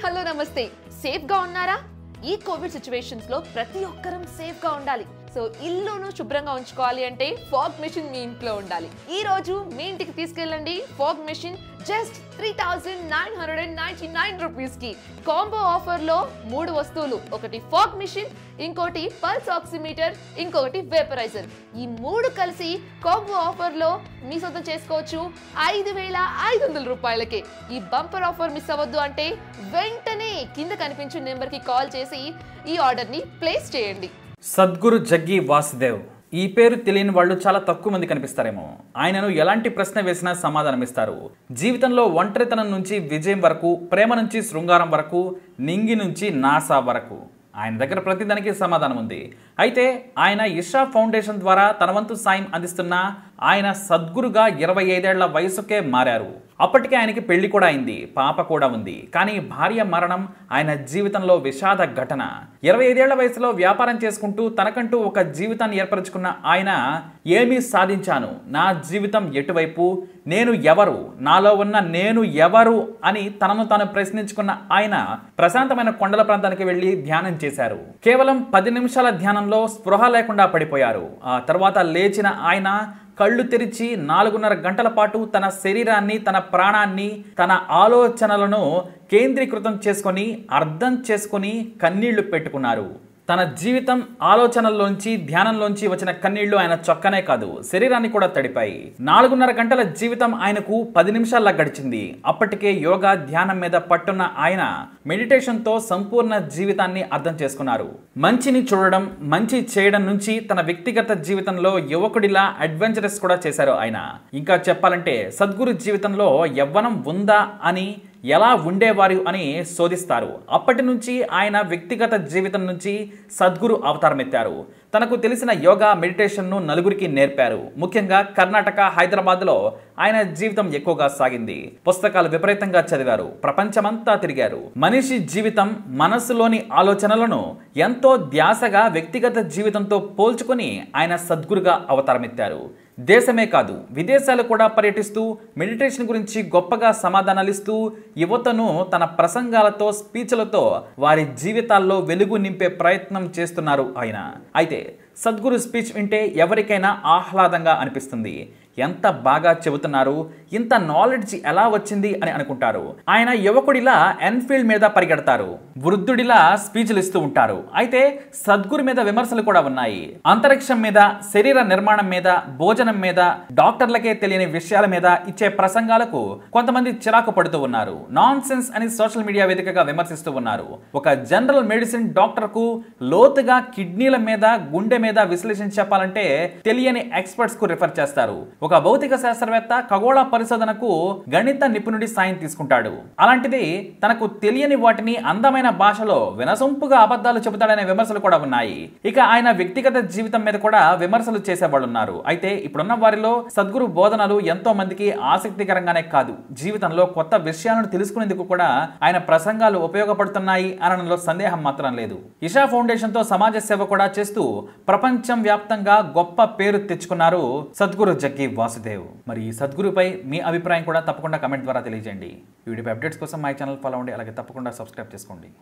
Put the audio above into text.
hello నమస్తే safe గా ఉన్నారా ఈ కోవిడ్ లో ప్రతి ఒక్కరం గా ఉండాలి సో ఇల్లును శుభ్రంగా ఉంచుకోవాలి అంటే ఫాగ్ మెషిన్ మీ ఇంట్లో ఉండాలి ఈ రోజు మీ ఇంటికి తీసుకెళ్ళండి fog machine just three thousand nine hundred and ninety nine రూపీస్కి కాంబో ఆఫర్లో మూడు వస్తువులు ఒకటి ఫాగ్ మిషన్ ఇంకోటి పల్స్ ఆక్సిమీటర్ ఇంకొకటి వేపరైజర్ ఈ మూడు కలిసి కాంబో ఆఫర్లో మీ సొంతం చేసుకోవచ్చు ఐదు వేల ఐదు వందల రూపాయలకే ఈ బంపర్ ఆఫర్ మిస్ అవ్వద్దు అంటే వెంటనే కింద కనిపించిన నెంబర్కి కాల్ చేసి ఈ ఆర్డర్ని ప్లేస్ చేయండి సద్గురు జగ్గి వాసుదేవ్ ఈ పేరు తెలియని వాళ్ళు చాలా తక్కువ మంది కనిపిస్తారేమో ఆయనను ఎలాంటి ప్రశ్న వేసినా సమాధానం ఇస్తారు జీవితంలో ఒంటరితనం నుంచి విజయం వరకు ప్రేమ నుంచి శృంగారం వరకు నింగి నుంచి నాసా వరకు ఆయన దగ్గర ప్రతిదానికి సమాధానం ఉంది అయితే ఆయన ఇషా ఫౌండేషన్ ద్వారా తన వంతు సాయం అందిస్తున్న ఆయన సద్గురుగా ఇరవై ఐదేళ్ల వయసుకే మారారు అప్పటికే ఆయనకి పెళ్లి కూడా అయింది పాప కూడా ఉంది కానీ భార్య మరణం ఆయన జీవితంలో విషాద ఘటన ఇరవై ఐదేళ్ల వయసులో వ్యాపారం చేసుకుంటూ తనకంటూ ఒక జీవితాన్ని ఏర్పరచుకున్న ఆయన ఏమీ సాధించాను నా జీవితం ఎటువైపు నేను ఎవరు నాలో ఉన్న నేను ఎవరు అని తనను తాను ప్రశ్నించుకున్న ఆయన ప్రశాంతమైన కొండల ప్రాంతానికి వెళ్ళి ధ్యానం చేశారు కేవలం పది నిమిషాల ధ్యానంలో స్పృహ లేకుండా పడిపోయారు ఆ తర్వాత లేచిన ఆయన కళ్ళు తెరిచి నాలుగున్నర గంటల పాటు తన శరీరాన్ని తన ప్రాణాన్ని తన ఆలోచనలను కేంద్రీకృతం చేసుకొని అర్థం చేసుకొని కన్నీళ్లు పెట్టుకున్నారు తన జీవితం ఆలోచనల్లోంచి ధ్యానంలోంచి వచ్చిన కన్నీళ్లు ఆయన చొక్కనే కాదు శరీరాన్ని కూడా తడిపాయి నాలుగున్నర గంటల జీవితం ఆయనకు పది నిమిషాల్లో గడిచింది అప్పటికే యోగా ధ్యానం మీద పట్టున్న ఆయన మెడిటేషన్తో సంపూర్ణ జీవితాన్ని అర్థం చేసుకున్నారు మంచిని చూడడం మంచి చేయడం నుంచి తన వ్యక్తిగత జీవితంలో యువకుడిలా అడ్వెంచరస్ కూడా చేశారు ఆయన ఇంకా చెప్పాలంటే సద్గురు జీవితంలో యవ్వనం ఉందా అని ఎలా ఉండేవారు అని శోధిస్తారు అప్పటి నుంచి ఆయన వ్యక్తిగత జీవితం నుంచి సద్గురు అవతారం ఎత్తారు తనకు తెలిసిన యోగా మెడిటేషన్ను నలుగురికి నేర్పారు ముఖ్యంగా కర్ణాటక హైదరాబాద్లో ఆయన జీవితం ఎక్కువగా సాగింది పుస్తకాలు విపరీతంగా చదివారు ప్రపంచమంతా తిరిగారు మనిషి జీవితం మనసులోని ఆలోచనలను ఎంతో ధ్యాసగా వ్యక్తిగత జీవితంతో పోల్చుకుని ఆయన సద్గురుగా అవతారమెత్తారు దేశమే కాదు విదేశాలు కూడా పర్యటిస్తూ మెడిటేషన్ గురించి గొప్పగా సమాధానాలిస్తూ యువతను తన ప్రసంగాలతో స్పీచ్లతో వారి జీవితాల్లో వెలుగు నింపే ప్రయత్నం చేస్తున్నారు ఆయన అయితే సద్గురు స్పీచ్ వింటే ఎవరికైనా ఆహ్లాదంగా అనిపిస్తుంది ఎంత బాగా చెబుతున్నారు ఇంత నాలెడ్జ్ ఎలా వచ్చింది అని అనుకుంటారు ఆయన యువకుడిలా ఎన్ఫీల్డ్ మీద పరిగెడతారు వృద్ధుడిలా స్పీచ్లు ఇస్తూ ఉంటారు అయితే సద్గురు మీద విమర్శలు కూడా ఉన్నాయి అంతరిక్షం మీద శరీర నిర్మాణం మీద భోజనం మీద డాక్టర్లకే తెలియని విషయాల మీద ఇచ్చే ప్రసంగాలకు కొంతమంది చిరాకు పడుతూ ఉన్నారు నాన్ సెన్స్ అని సోషల్ మీడియా వేదికగా విమర్శిస్తూ ఉన్నారు ఒక జనరల్ మెడిసిన్ డాక్టర్కు లోతుగా కిడ్నీల మీద గుండె మీద విశ్లేషించి చెప్పాలంటే తెలియని ఎక్స్పర్ట్స్ కు రిఫర్ చేస్తారు ఒక భౌతిక శాస్త్రవేత్త ఖగోళ పరిశోధనకు గణిత నిపుణుడి సాయం తీసుకుంటాడు అలాంటిది తనకు తెలియని వాటిని అందమైన భాషలో వినసొంపుగా అబద్ధాలు చెబుతాడనే విమర్శలు కూడా ఉన్నాయి ఇక ఆయన వ్యక్తిగత జీవితం మీద కూడా విమర్శలు చేసేవాళ్ళు ఉన్నారు అయితే ఇప్పుడున్న వారిలో సద్గురు బోధనలు ఎంతో మందికి ఆసక్తికరంగానే కాదు జీవితంలో కొత్త విషయాలను తెలుసుకునేందుకు కూడా ఆయన ప్రసంగాలు ఉపయోగపడుతున్నాయి అనడంలో సందేహం మాత్రం లేదు ఇషా ఫౌండేషన్ తో సమాజ సేవ కూడా చేస్తూ ప్రపంచం వ్యాప్తంగా గొప్ప పేరు తెచ్చుకున్నారు సద్గురు జగ్గి వాసుదేవ్ మరి ఈ సద్గురుపై మీ అభిప్రాయం కూడా తప్పకుండా కమెంట్ ద్వారా తెలియజేయండి వీడియో అప్డేట్స్ కోసం మా ఛానల్ ఫాలో అవ్వండి అలాగే తప్పకుండా సబ్స్క్రైబ్ చేసుకోండి